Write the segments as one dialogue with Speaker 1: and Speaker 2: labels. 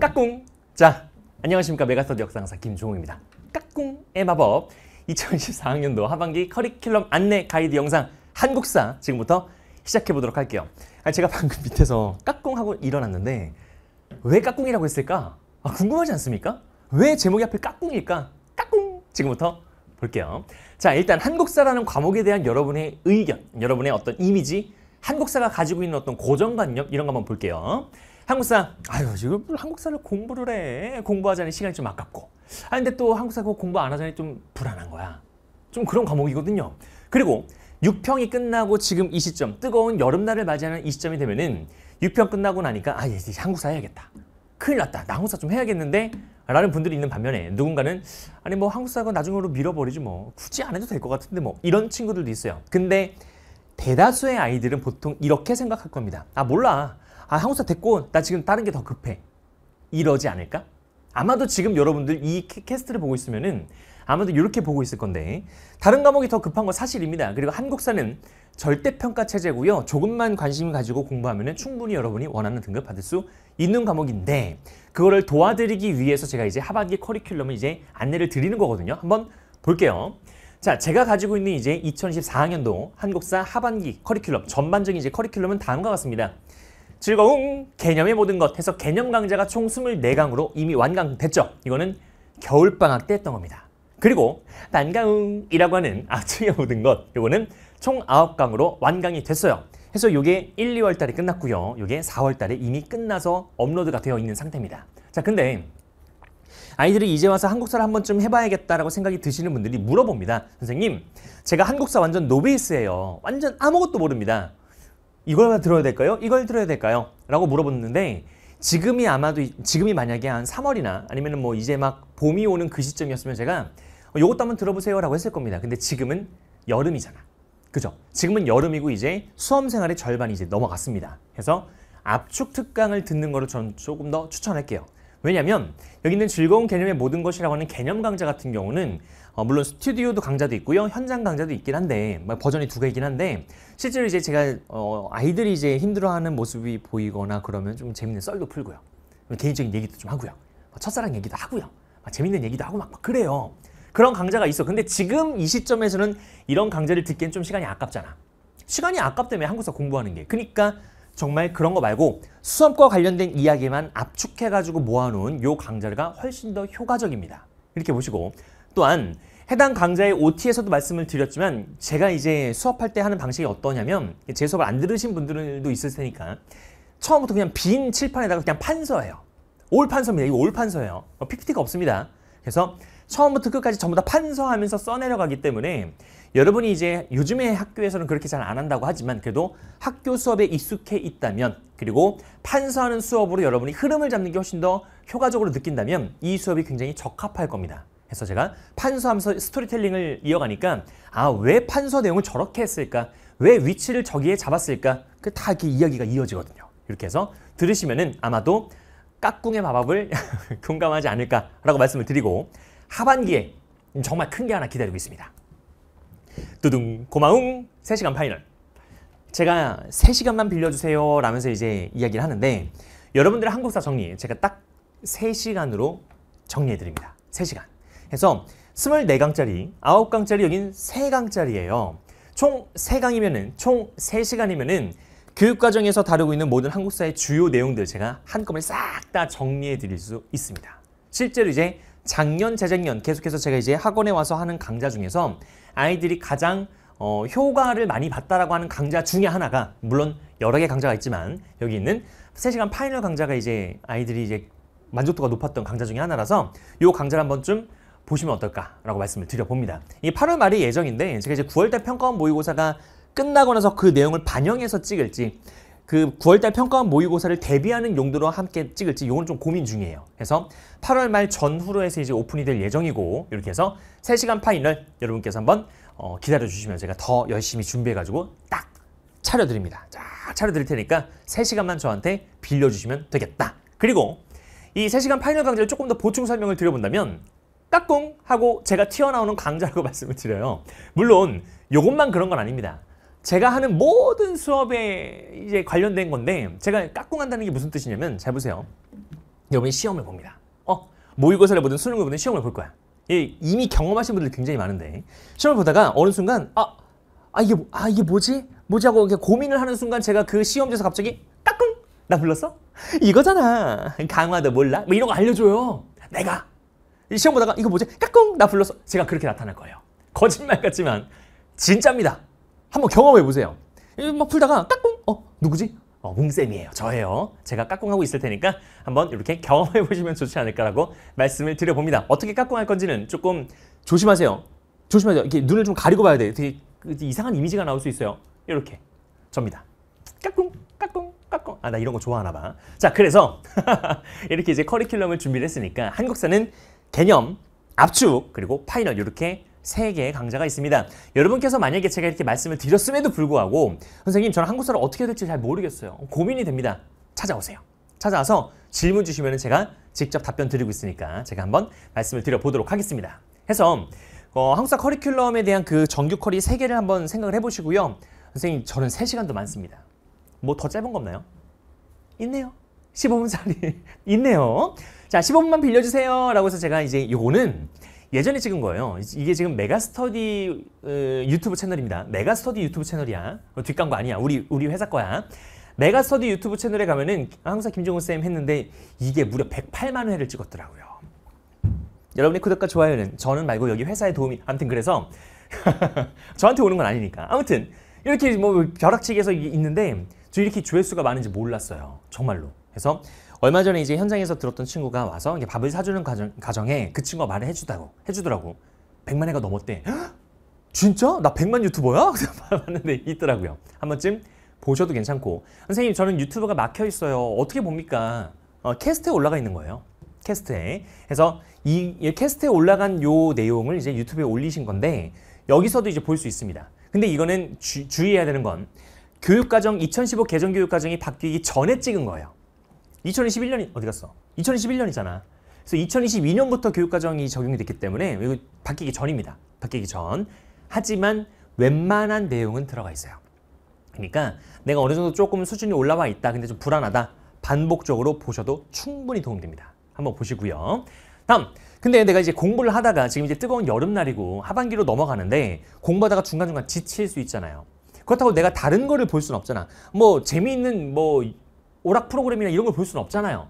Speaker 1: 까꿍! 자, 안녕하십니까 메가스터디 역사강사 김종욱입니다 까꿍의 마법 2024학년도 하반기 커리큘럼 안내 가이드 영상 한국사 지금부터 시작해 보도록 할게요. 아 제가 방금 밑에서 까꿍하고 일어났는데 왜 까꿍이라고 했을까? 아, 궁금하지 않습니까? 왜 제목이 앞에 까꿍일까? 까꿍! 지금부터 볼게요. 자, 일단 한국사라는 과목에 대한 여러분의 의견, 여러분의 어떤 이미지, 한국사가 가지고 있는 어떤 고정관념 이런 거 한번 볼게요. 한국사 아유 지금 한국사를 공부를 해 공부하자니 시간이 좀 아깝고 아 근데 또 한국사 그 공부 안 하자니 좀 불안한 거야 좀 그런 과목이거든요 그리고 6평이 끝나고 지금 이 시점 뜨거운 여름날을 맞이하는 이 시점이 되면은 6평 끝나고 나니까 아 이제 한국사 해야겠다 큰일 났다 나 한국사 좀 해야겠는데 라는 분들이 있는 반면에 누군가는 아니 뭐 한국사가 나중으로 밀어버리지 뭐 굳이 안 해도 될 것 같은데 뭐 이런 친구들도 있어요 근데 대다수의 아이들은 보통 이렇게 생각할 겁니다 아 몰라 아 한국사 됐고 나 지금 다른 게 더 급해 이러지 않을까? 아마도 지금 여러분들 이 캐스트를 보고 있으면은 아마도 이렇게 보고 있을 건데 다른 과목이 더 급한 건 사실입니다. 그리고 한국사는 절대평가 체제고요. 조금만 관심을 가지고 공부하면 충분히 여러분이 원하는 등급 받을 수 있는 과목인데 그거를 도와드리기 위해서 제가 이제 하반기 커리큘럼을 이제 안내를 드리는 거거든요. 한번 볼게요. 자, 제가 가지고 있는 이제 2014학년도 한국사 하반기 커리큘럼 전반적인 이제 커리큘럼은 다음과 같습니다. 즐거운 개념의 모든 것 해서 개념 강좌가 총 24강으로 이미 완강됐죠. 이거는 겨울방학 때 했던 겁니다. 그리고 난강이라고 하는 아침의 모든 것 이거는 총 9강으로 완강이 됐어요. 해서 이게 1, 2월 달에 끝났고요. 이게 4월 달에 이미 끝나서 업로드가 되어 있는 상태입니다. 자, 근데 아이들이 이제 와서 한국사를 한 번쯤 해봐야겠다라고 생각이 드시는 분들이 물어봅니다. 선생님, 제가 한국사 완전 노베이스예요. 완전 아무것도 모릅니다. 이걸 들어야 될까요? 이걸 들어야 될까요? 라고 물어봤는데 지금이 아마도 지금이 만약에 한 3월이나 아니면 뭐 이제 막 봄이 오는 그 시점이었으면 제가 요것도 한번 들어보세요 라고 했을 겁니다. 근데 지금은 여름이잖아. 그죠? 지금은 여름이고 이제 수험 생활의 절반이 이제 넘어갔습니다. 그래서 압축 특강을 듣는 거를 전 조금 더 추천할게요. 왜냐면 여기 있는 즐거운 개념의 모든 것이라고 하는 개념 강좌 같은 경우는 어, 물론 스튜디오도 강좌도 있고요. 현장 강좌도 있긴 한데 뭐 버전이 두 개이긴 한데 실제로 이제 제가 어, 아이들이 이제 힘들어하는 모습이 보이거나 그러면 좀 재밌는 썰도 풀고요. 뭐 개인적인 얘기도 좀 하고요. 뭐 첫사랑 얘기도 하고요. 재밌는 얘기도 하고 막, 막 그래요. 그런 강좌가 있어. 근데 지금 이 시점에서는 이런 강좌를 듣기엔 좀 시간이 아깝잖아. 시간이 아깝다며 한국사 공부하는 게. 그러니까 정말 그런 거 말고 수업과 관련된 이야기만 압축해가지고 모아놓은 요 강좌가 훨씬 더 효과적입니다. 이렇게 보시고 또한 해당 강좌의 OT에서도 말씀을 드렸지만 제가 이제 수업할 때 하는 방식이 어떠냐면 제 수업을 안 들으신 분들도 있을 테니까 처음부터 그냥 빈 칠판에다가 그냥 판서예요. 올 판서입니다. 이거 올 판서예요. PPT가 어, 없습니다. 그래서 처음부터 끝까지 전부 다 판서하면서 써내려가기 때문에 여러분이 이제 요즘에 학교에서는 그렇게 잘 안 한다고 하지만 그래도 학교 수업에 익숙해 있다면 그리고 판서하는 수업으로 여러분이 흐름을 잡는 게 훨씬 더 효과적으로 느낀다면 이 수업이 굉장히 적합할 겁니다. 해서 제가 판서하면서 스토리텔링을 이어가니까 아 왜 판서 내용을 저렇게 했을까? 왜 위치를 저기에 잡았을까? 그 다 이렇게 이야기가 이어지거든요. 이렇게 해서 들으시면은 아마도 깍꿍의 마법을 공감하지 않을까라고 말씀을 드리고 하반기에 정말 큰 게 하나 기다리고 있습니다. 두둥 고마움 3시간 파이널 제가 3시간만 빌려주세요 라면서 이제 이야기를 하는데 여러분들의 한국사 정리 제가 딱 3시간으로 정리해드립니다. 3시간 해서 24강짜리, 9강짜리, 여긴 3강짜리예요. 총 3강이면은 총 3시간이면은 교육과정에서 다루고 있는 모든 한국사의 주요 내용들 제가 한꺼번에 싹 다 정리해 드릴 수 있습니다. 실제로 이제 작년, 재작년 계속해서 제가 이제 학원에 와서 하는 강좌 중에서 아이들이 가장 어, 효과를 많이 봤다라고 하는 강좌 중에 하나가 물론 여러 개 강좌가 있지만 여기 있는 3시간 파이널 강좌가 이제 아이들이 이제 만족도가 높았던 강좌 중에 하나라서 이 강좌를 한 번쯤 보시면 어떨까라고 말씀을 드려봅니다. 이 8월 말이 예정인데 제가 이제 9월달 평가원 모의고사가 끝나고 나서 그 내용을 반영해서 찍을지 그 9월달 평가원 모의고사를 대비하는 용도로 함께 찍을지 이건 좀 고민 중이에요. 그래서 8월 말 전후로 해서 이제 오픈이 될 예정이고 이렇게 해서 3시간 파일을 여러분께서 한번 어, 기다려주시면 제가 더 열심히 준비해가지고 딱 차려드립니다. 자, 차려드릴 테니까 3시간만 저한테 빌려주시면 되겠다. 그리고 이 3시간 파이널 강좌를 조금 더 보충 설명을 드려본다면 까꿍 하고 제가 튀어나오는 강좌라고 말씀을 드려요. 물론 이것만 그런 건 아닙니다. 제가 하는 모든 수업에 이제 관련된 건데 제가 까꿍한다는 게 무슨 뜻이냐면 잘 보세요. 여러분이 시험을 봅니다. 어 모의고사를 보든 수능을 보든 시험을 볼 거야. 예, 이미 경험하신 분들 굉장히 많은데 시험을 보다가 어느 순간 아, 아 이게 뭐, 아 이게 뭐지? 뭐지 하고 이렇게 고민을 하는 순간 제가 그 시험지에서 갑자기 까꿍 나 불렀어? 이거잖아 강화도 몰라? 뭐 이런 거 알려줘요. 내가 시험 보다가 이거 뭐지? 까꿍 나 불렀어. 제가 그렇게 나타날 거예요. 거짓말 같지만 진짜입니다. 한번 경험해 보세요. 막 풀다가 까꿍 어 누구지? 어, 뭉쌤이에요. 저예요. 제가 까꿍하고 있을 테니까 한번 이렇게 경험해 보시면 좋지 않을까라고 말씀을 드려봅니다. 어떻게 까꿍할 건지는 조금 조심하세요. 조심하세요. 이렇게 눈을 좀 가리고 봐야 돼요. 되게 그 이상한 이미지가 나올 수 있어요. 이렇게. 접니다. 까꿍, 까꿍, 까꿍. 아, 나 이런 거 좋아하나 봐. 자, 그래서 이렇게 이제 커리큘럼을 준비를 했으니까 한국사는 개념, 압축, 그리고 파이널 이렇게 세 개의 강좌가 있습니다. 여러분께서 만약에 제가 이렇게 말씀을 드렸음에도 불구하고 선생님 저는 한국사를 어떻게 해야 될지 잘 모르겠어요. 고민이 됩니다. 찾아오세요. 찾아와서 질문 주시면 제가 직접 답변 드리고 있으니까 제가 한번 말씀을 드려보도록 하겠습니다. 해서 어, 한국사 커리큘럼에 대한 그 정규 커리 세개를 한번 생각을 해보시고요. 선생님 저는 세시간도 많습니다. 뭐 더 짧은 거 없나요? 있네요. 15분짜리 있네요. 자, 15분만 빌려주세요. 라고 해서 제가 이제 요거는 예전에 찍은 거예요. 이게 지금 메가스터디 으, 어, 유튜브 채널입니다. 메가스터디 유튜브 채널이야. 어, 뒷광고 아니야. 우리, 우리 회사 거야. 메가스터디 유튜브 채널에 가면은 항상 김종훈 쌤 했는데 이게 무려 108만 회를 찍었더라고요. 여러분의 구독과 좋아요는 저는 말고 여기 회사에 도움이 아무튼 그래서 저한테 오는 건 아니니까 아무튼 이렇게 뭐 벼락치기에서 있는데 저 이렇게 조회수가 많은지 몰랐어요 정말로 그래서 얼마 전에 이제 현장에서 들었던 친구가 와서 밥을 사주는 과정, 에그 친구가 말을 해주다고 해주더라고. 100만 회가 넘었대. 진짜? 나 100만 유튜버야? 봤는데 있더라고요. 한 번쯤 보셔도 괜찮고 선생님 저는 유튜브가 막혀 있어요. 어떻게 봅니까? 어, 캐스트에 올라가 있는 거예요. 캐스트에. 그래서 이, 이 캐스트에 올라간 요 내용을 이제 유튜브에 올리신 건데 여기서도 이제 볼 수 있습니다. 근데 이거는 주, 주의해야 되는 건 교육과정 2015 개정 교육과정이 바뀌기 전에 찍은 거예요. 2021년이 어디 갔어? 2021년이잖아. 그래서 2022년부터 교육과정이 적용이 됐기 때문에 이거 바뀌기 전입니다. 바뀌기 전. 하지만 웬만한 내용은 들어가 있어요. 그러니까 내가 어느 정도 조금 수준이 올라와 있다. 근데 좀 불안하다. 반복적으로 보셔도 충분히 도움됩니다. 한번 보시고요. 다음. 근데 내가 이제 공부를 하다가 지금 이제 뜨거운 여름날이고 하반기로 넘어가는데 공부하다가 중간중간 지칠 수 있잖아요. 그렇다고 내가 다른 거를 볼 수는 없잖아. 뭐 재미있는 뭐 오락 프로그램이나 이런 걸 볼 수는 없잖아요.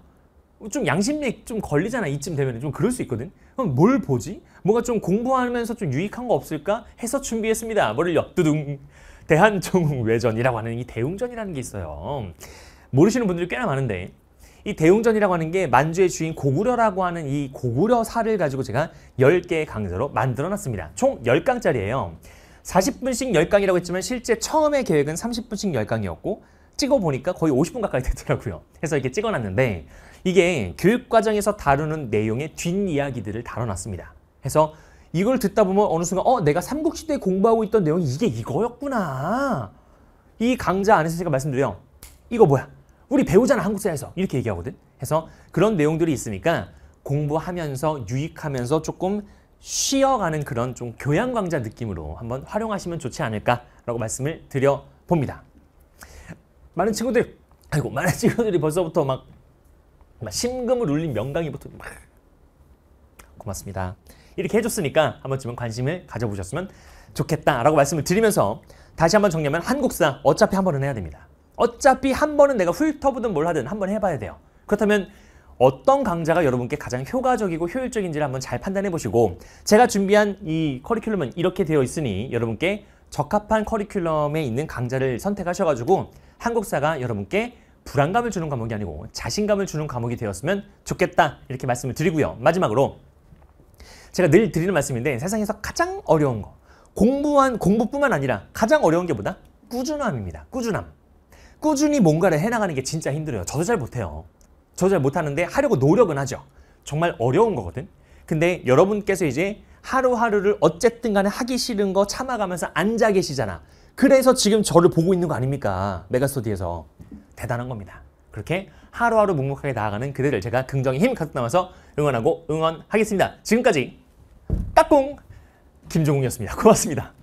Speaker 1: 좀 양심이 좀 걸리잖아 이쯤 되면 좀 그럴 수 있거든 그럼 뭘 보지? 뭔가 좀 공부하면서 좀 유익한 거 없을까? 해서 준비했습니다 머리를 두둥 대한종외전이라고 하는 이 대웅전이라는 게 있어요 모르시는 분들이 꽤나 많은데 이 대웅전이라고 하는 게 만주의 주인 고구려라고 하는 이 고구려사를 가지고 제가 10개의 강좌로 만들어놨습니다 총 10강짜리예요 40분씩 10강이라고 했지만 실제 처음에 계획은 30분씩 10강이었고 찍어 보니까 거의 50분 가까이 되더라고요. 그래서 이렇게 찍어 놨는데 이게 교육 과정에서 다루는 내용의 뒷이야기들을 다뤄 놨습니다. 그래서 이걸 듣다 보면 어느 순간 어 내가 삼국시대에 공부하고 있던 내용이 이게 이거였구나. 이 강좌 안에서 제가 말씀드려요. 이거 뭐야? 우리 배우잖아 한국사에서 이렇게 얘기하거든. 그래서 그런 내용들이 있으니까 공부하면서 유익하면서 조금 쉬어가는 그런 좀 교양 강좌 느낌으로 한번 활용하시면 좋지 않을까라고 말씀을 드려 봅니다. 많은 친구들이 아이고 많은 친구들이 벌써부터 막, 막 심금을 울린 명강이 부터막 고맙습니다. 이렇게 해줬으니까 한 번쯤은 관심을 가져보셨으면 좋겠다라고 말씀을 드리면서 다시 한 번 정리하면 한국사 어차피 한 번은 해야 됩니다. 어차피 한 번은 내가 훑어보든 뭘 하든 한 번 해봐야 돼요. 그렇다면 어떤 강좌가 여러분께 가장 효과적이고 효율적인지를 한 번 잘 판단해 보시고 제가 준비한 이 커리큘럼은 이렇게 되어 있으니 여러분께 적합한 커리큘럼에 있는 강좌를 선택하셔가지고 한국사가 여러분께 불안감을 주는 과목이 아니고 자신감을 주는 과목이 되었으면 좋겠다 이렇게 말씀을 드리고요. 마지막으로 제가 늘 드리는 말씀인데 세상에서 가장 어려운 거 공부한 공부뿐만 아니라 가장 어려운 게 뭐다? 꾸준함입니다. 꾸준함. 꾸준히 뭔가를 해나가는 게 진짜 힘들어요. 저도 잘 못해요. 저도 잘 못하는데 하려고 노력은 하죠. 정말 어려운 거거든. 근데 여러분께서 이제 하루하루를 어쨌든 간에 하기 싫은 거 참아가면서 앉아 계시잖아. 그래서 지금 저를 보고 있는 거 아닙니까? 메가스터디에서. 대단한 겁니다. 그렇게 하루하루 묵묵하게 나아가는 그들을 제가 긍정의 힘 가득 담아서 응원하고 응원하겠습니다. 지금까지 까꿍 김종욱이었습니다. 고맙습니다.